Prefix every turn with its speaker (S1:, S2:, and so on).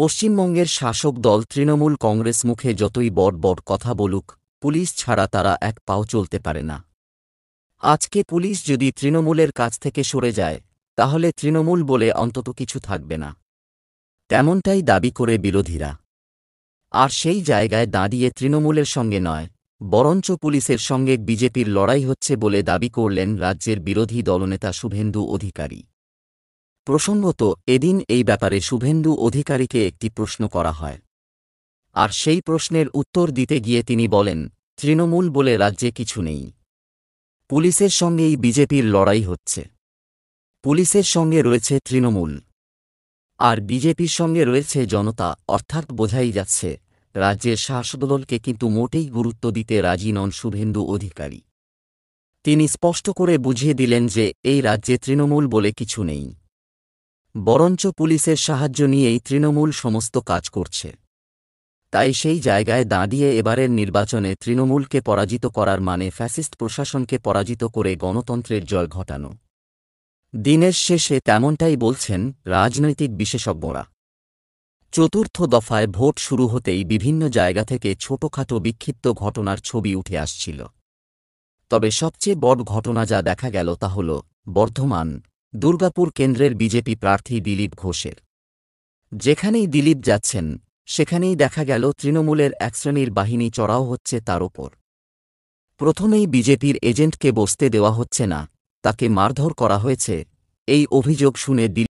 S1: পশ্চিমবঙ্গের শাসক দল তৃণমূল কংগ্রেস মুখে যতই বড় কথা বলুক পুলিশ ছাড়া তারা এক পাও চলতে পারে না আজকে পুলিশ যদি তৃণমূলের কাছ থেকে সরে যায় তাহলে তৃণমূল বলে অন্তত কিছু থাকবে না তেমনটাই দাবি করে বিরোধীরা আর সেই জায়গায় দাঁড়িয়ে তৃণমূলের সঙ্গে নয় বরঞ্চ পুলিশের সঙ্গে বিজেপির লড়াই হচ্ছে বলে দাবি করলেন রাজ্যের বিরোধী দলনেতা শুভেন্দু অধিকারী প্রসঙ্গত এদিন এই ব্যাপারে শুভেন্দু অধিকারীকে একটি প্রশ্ন করা হয় আর সেই প্রশ্নের উত্তর দিতে গিয়ে তিনি বলেন তৃণমূল বলে রাজ্যে কিছু নেই পুলিশের সঙ্গেই বিজেপির লড়াই হচ্ছে পুলিশের সঙ্গে রয়েছে তৃণমূল আর বিজেপির সঙ্গে রয়েছে জনতা অর্থাৎ বোঝাই যাচ্ছে রাজ্যের শাহসদলকে কিন্তু মোটেই গুরুত্ব দিতে রাজি নন শুভেন্দু অধিকারী তিনি স্পষ্ট করে বুঝিয়ে দিলেন যে এই রাজ্যে তৃণমূল বলে কিছু নেই বরঞ্চ পুলিশের সাহায্য নিয়েই তৃণমূল সমস্ত কাজ করছে তাই সেই জায়গায় দাঁড়িয়ে এবারের নির্বাচনে তৃণমূলকে পরাজিত করার মানে ফ্যাসিস্ট প্রশাসনকে পরাজিত করে গণতন্ত্রের জয় ঘটানো দিনের শেষে তেমনটাই বলছেন রাজনৈতিক বিশেষজ্ঞরা চতুর্থ দফায় ভোট শুরু হতেই বিভিন্ন জায়গা থেকে ছোটখাটো বিক্ষিপ্ত ঘটনার ছবি উঠে আসছিল তবে সবচেয়ে বড় ঘটনা যা দেখা গেল তা হল বর্ধমান দুর্গাপুর কেন্দ্রের বিজেপি প্রার্থী দিলীপ ঘোষের যেখানেই দিলীপ যাচ্ছেন সেখানেই দেখা গেল তৃণমূলের এক শ্রেণীর বাহিনী চড়াও হচ্ছে তার ওপর প্রথমেই বিজেপির এজেন্টকে বসতে দেওয়া হচ্ছে না তাকে মারধর করা হয়েছে এই অভিযোগ শুনে দিলীপ